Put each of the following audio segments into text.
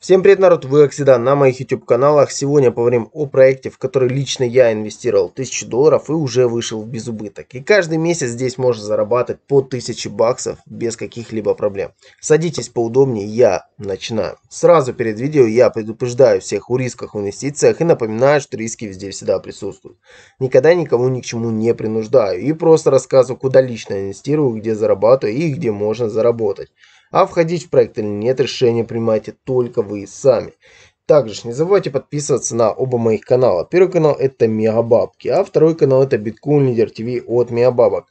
Всем привет, народ! Вы Оксидан на моих YouTube каналах. Сегодня поговорим о проекте, в который лично я инвестировал 1000 долларов и уже вышел в безубыток. И каждый месяц здесь можно зарабатывать по 1000 баксов без каких-либо проблем. Садитесь поудобнее, я начинаю. Сразу перед видео я предупреждаю всех о рисках в инвестициях и напоминаю, что риски везде всегда присутствуют. Никогда никому ни к чему не принуждаю и просто рассказываю, куда лично инвестирую, где зарабатываю и где можно заработать. А входить в проект или нет, решение принимаете только вы сами. Также не забывайте подписываться на оба моих канала. Первый канал это Мегабабки, а второй канал это Биткоин Лидер ТВ от Мегабабок.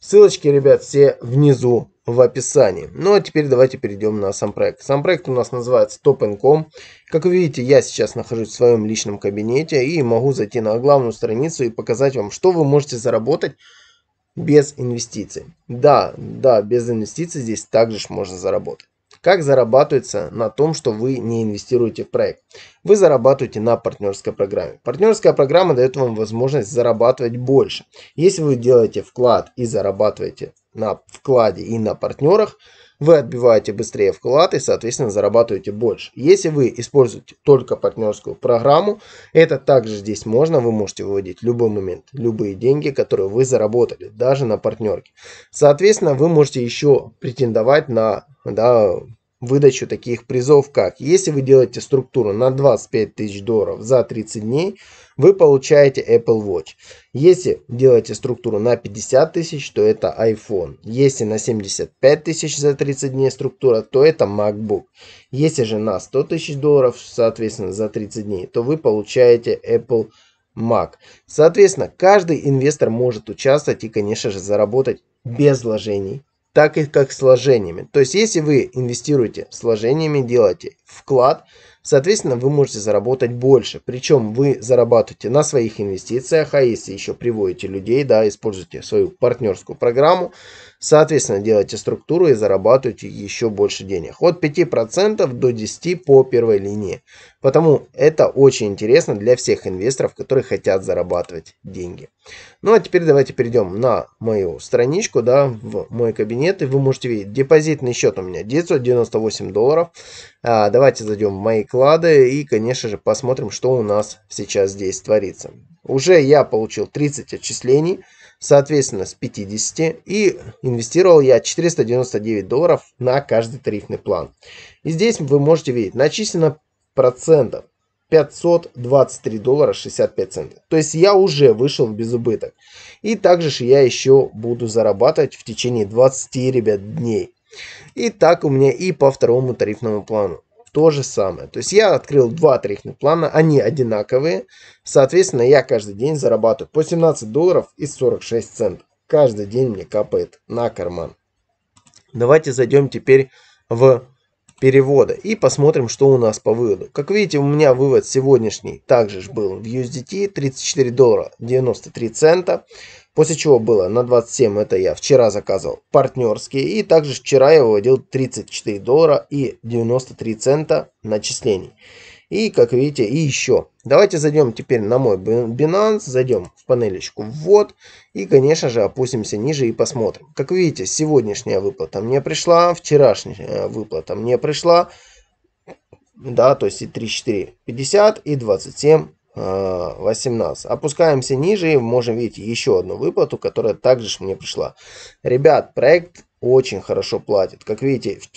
Ссылочки, ребят, все внизу в описании. Ну а теперь давайте перейдем на сам проект. Сам проект у нас называется Top.com. Как вы видите, я сейчас нахожусь в своем личном кабинете и могу зайти на главную страницу и показать вам, что вы можете заработать без инвестиций. Да, да, без инвестиций здесь также можно заработать. Как зарабатывается на том, что вы не инвестируете в проект? Вы зарабатываете на партнерской программе. Партнерская программа дает вам возможность зарабатывать больше. Если вы делаете вклад и зарабатываете на вкладе и на партнерах, вы отбиваете быстрее вклад и, соответственно, зарабатываете больше. Если вы используете только партнерскую программу, это также здесь можно, вы можете выводить в любой момент любые деньги, которые вы заработали, даже на партнерке. Соответственно, вы можете еще претендовать на да, выдачу таких призов как если вы делаете структуру на 25 тысяч долларов за 30 дней вы получаете Apple Watch если делаете структуру на 50 тысяч то это iPhone если на 75 тысяч за 30 дней структура то это MacBook если же на 100 тысяч долларов соответственно за 30 дней то вы получаете Apple Mac соответственно каждый инвестор может участвовать и конечно же заработать без вложений так и как сложениями. То есть, если вы инвестируете сложениями, делаете вклад, соответственно, вы можете заработать больше. Причем вы зарабатываете на своих инвестициях, а если еще приводите людей, да, используете свою партнерскую программу, Соответственно, делайте структуру и зарабатывайте еще больше денег. От 5% до 10% по первой линии. Потому это очень интересно для всех инвесторов, которые хотят зарабатывать деньги. Ну а теперь давайте перейдем на мою страничку, да, в мой кабинет. И вы можете видеть, депозитный счет у меня 998 долларов. А, давайте зайдем в мои клады и, конечно же, посмотрим, что у нас сейчас здесь творится. Уже я получил 30 отчислений соответственно, с 50. И инвестировал я 499 долларов на каждый тарифный план. И здесь вы можете видеть, начислено процентов 523 доллара 65 центов. То есть я уже вышел в безубыток. И также же я еще буду зарабатывать в течение 20, ребят, дней. И так у меня и по второму тарифному плану то же самое. То есть я открыл два тарифных плана, они одинаковые. Соответственно, я каждый день зарабатываю по 17 долларов и 46 центов. Каждый день мне капает на карман. Давайте зайдем теперь в переводы и посмотрим, что у нас по выводу. Как видите, у меня вывод сегодняшний также же был в USDT 34 доллара 93 цента. После чего было на 27, это я вчера заказывал, партнерские. И также вчера я выводил 34 доллара и 93 цента начислений. И, как видите, и еще. Давайте зайдем теперь на мой Binance, зайдем в панелечку вот и, конечно же, опустимся ниже и посмотрим. Как видите, сегодняшняя выплата мне пришла, вчерашняя э, выплата мне пришла, да, то есть и 34,50 и 27 18. Опускаемся ниже и можем видеть еще одну выплату, которая также мне пришла. Ребят, проект очень хорошо платит. Как видите, в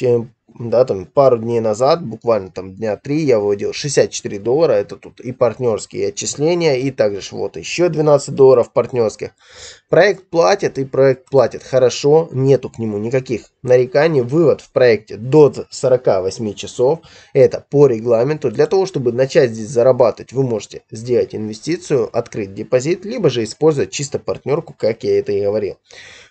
да, там пару дней назад, буквально там дня три, я выводил 64 доллара, это тут и партнерские отчисления, и также вот еще 12 долларов партнерских. Проект платит, и проект платит хорошо, нету к нему никаких нареканий. Вывод в проекте до 48 часов, это по регламенту. Для того, чтобы начать здесь зарабатывать, вы можете сделать инвестицию, открыть депозит, либо же использовать чисто партнерку, как я это и говорил.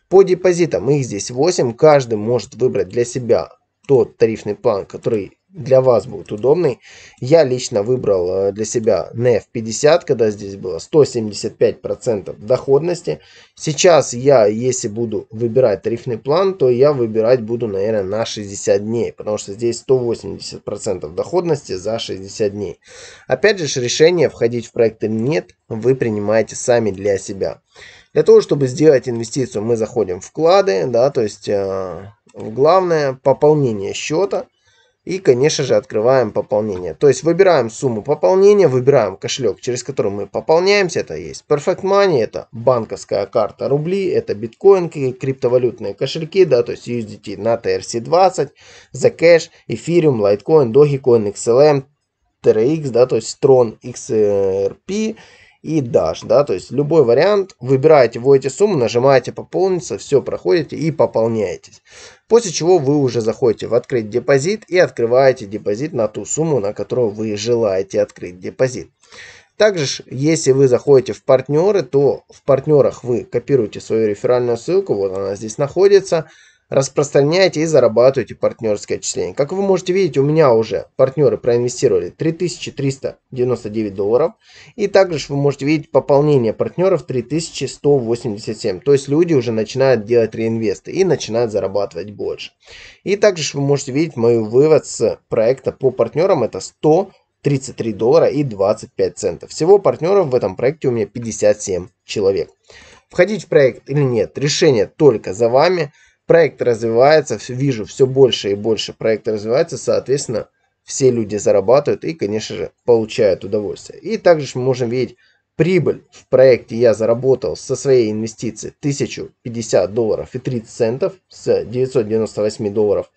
По депозитам их здесь 8, каждый может выбрать для себя тот тарифный план, который для вас будет удобный. Я лично выбрал э, для себя NEF 50, когда здесь было 175% доходности. Сейчас я, если буду выбирать тарифный план, то я выбирать буду, наверное, на 60 дней, потому что здесь 180% доходности за 60 дней. Опять же, решение входить в проект или нет, вы принимаете сами для себя. Для того, чтобы сделать инвестицию, мы заходим в вклады, да, то есть э, Главное пополнение счета. И, конечно же, открываем пополнение. То есть выбираем сумму пополнения, выбираем кошелек, через который мы пополняемся. Это есть Perfect Money, это банковская карта рубли, это биткоин, криптовалютные кошельки, да, то есть USDT на TRC20, Zcash, Ethereum, Litecoin, Dogecoin, XLM, TRX, да, то есть Tron, XRP и дашь, да, то есть любой вариант, выбираете, вводите сумму, нажимаете пополниться, все проходите и пополняетесь. После чего вы уже заходите в открыть депозит и открываете депозит на ту сумму, на которую вы желаете открыть депозит. Также, если вы заходите в партнеры, то в партнерах вы копируете свою реферальную ссылку, вот она здесь находится, распространяйте и зарабатывайте партнерское отчисление. Как вы можете видеть, у меня уже партнеры проинвестировали 3399 долларов. И также вы можете видеть пополнение партнеров 3187. То есть люди уже начинают делать реинвесты и начинают зарабатывать больше. И также вы можете видеть мой вывод с проекта по партнерам. Это 100 33 доллара и 25 центов. Всего партнеров в этом проекте у меня 57 человек. Входить в проект или нет, решение только за вами проект развивается, все вижу все больше и больше проект развивается, соответственно, все люди зарабатывают и, конечно же, получают удовольствие. И также мы можем видеть прибыль в проекте я заработал со своей инвестиции 1050 долларов и 30 центов с 998 долларов.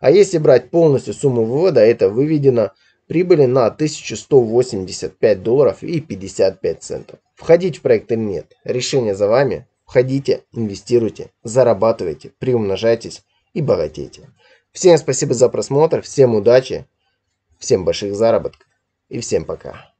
А если брать полностью сумму вывода, это выведено прибыли на 1185 долларов и 55 центов. Входить в проект или нет, решение за вами. Входите, инвестируйте, зарабатывайте, приумножайтесь и богатейте. Всем спасибо за просмотр, всем удачи, всем больших заработков и всем пока.